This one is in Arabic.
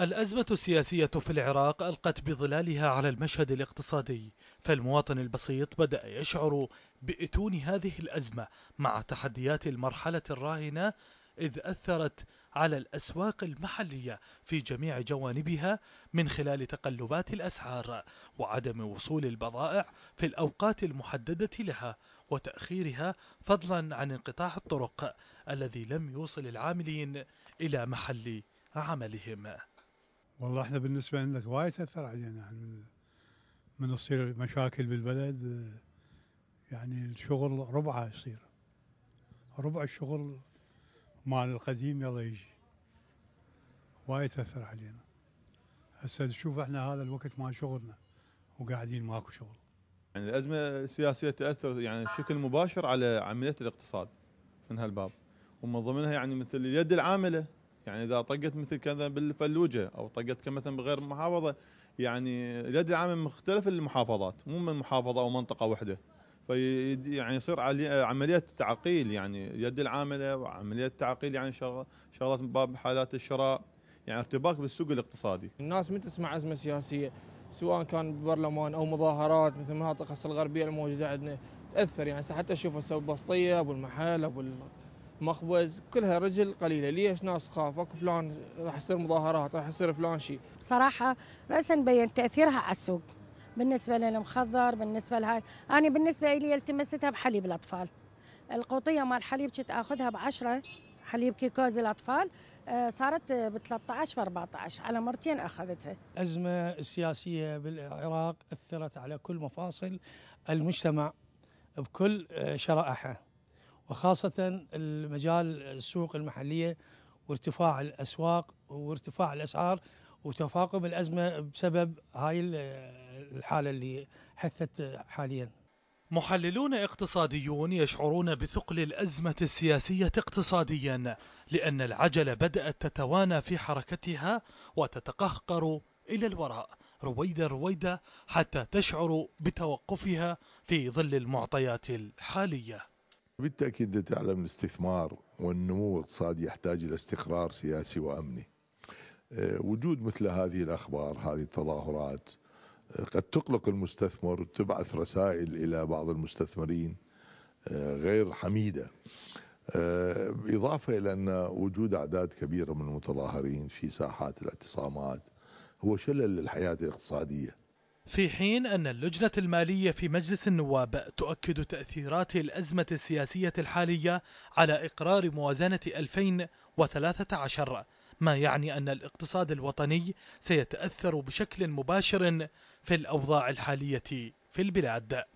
الأزمة السياسية في العراق ألقت بظلالها على المشهد الاقتصادي فالمواطن البسيط بدأ يشعر بإتون هذه الأزمة مع تحديات المرحلة الراهنة إذ أثرت على الأسواق المحلية في جميع جوانبها من خلال تقلبات الأسعار وعدم وصول البضائع في الأوقات المحددة لها وتأخيرها فضلا عن انقطاع الطرق الذي لم يوصل العاملين إلى محل عملهم والله احنا بالنسبه لنا وايد تاثر علينا يعني من من تصير مشاكل بالبلد يعني الشغل ربعه يصير ربع الشغل مال القديم يلا يجي وايد تاثر علينا هسه نشوف احنا هذا الوقت مال شغلنا وقاعدين ماكو شغل يعني الازمه السياسيه تاثر يعني بشكل مباشر على عمليه الاقتصاد من هالباب ومن ضمنها يعني مثل اليد العامله يعني اذا طقت مثل كذا بالفلوجه او طقت كمثلا بغير محافظه يعني اليد العامه من مختلف المحافظات مو من محافظه او منطقه واحده في يعني يصير عمليه تعقيل يعني اليد العامله وعمليه تعقيل يعني شغلات من باب حالات الشراء يعني ارتباك بالسوق الاقتصادي. الناس من تسمع ازمه سياسيه سواء كان ببرلمان او مظاهرات مثل مناطق الغربيه الموجوده عندنا تاثر يعني حتى اشوف هسه بسطيه ابو المحل ابو مخبز كلها رجل قليله ليش ناس تخاف اكو فلان راح يصير مظاهرات راح يصير فلان شيء بصراحه راسا بين تاثيرها على السوق بالنسبه للمخضر بالنسبه لهاي انا بالنسبه لي التمستها بحليب الاطفال القوطيه مال حليب كنت اخذها ب 10 حليب كيكوز الاطفال آه، صارت ب 13 ب 14 على مرتين اخذتها. ازمه سياسيه بالعراق اثرت على كل مفاصل المجتمع بكل آه، شرائحه. وخاصة المجال السوق المحلية وارتفاع الأسواق وارتفاع الأسعار وتفاقم الأزمة بسبب هاي الحالة اللي حثت حاليا محللون اقتصاديون يشعرون بثقل الأزمة السياسية اقتصاديا لأن العجلة بدأت تتوانى في حركتها وتتقهقر إلى الوراء رويدا رويدا حتى تشعر بتوقفها في ظل المعطيات الحالية بالتأكيد أنت تعلم الاستثمار والنمو الاقتصادي يحتاج إلى استقرار سياسي وأمني آه، وجود مثل هذه الأخبار هذه التظاهرات آه، قد تقلق المستثمر وتبعث رسائل إلى بعض المستثمرين آه، غير حميدة إضافة إلى أن وجود أعداد كبيرة من المتظاهرين في ساحات الاعتصامات هو شلل للحياة الاقتصادية في حين أن اللجنة المالية في مجلس النواب تؤكد تأثيرات الأزمة السياسية الحالية على إقرار موازنة 2013 ما يعني أن الاقتصاد الوطني سيتأثر بشكل مباشر في الأوضاع الحالية في البلاد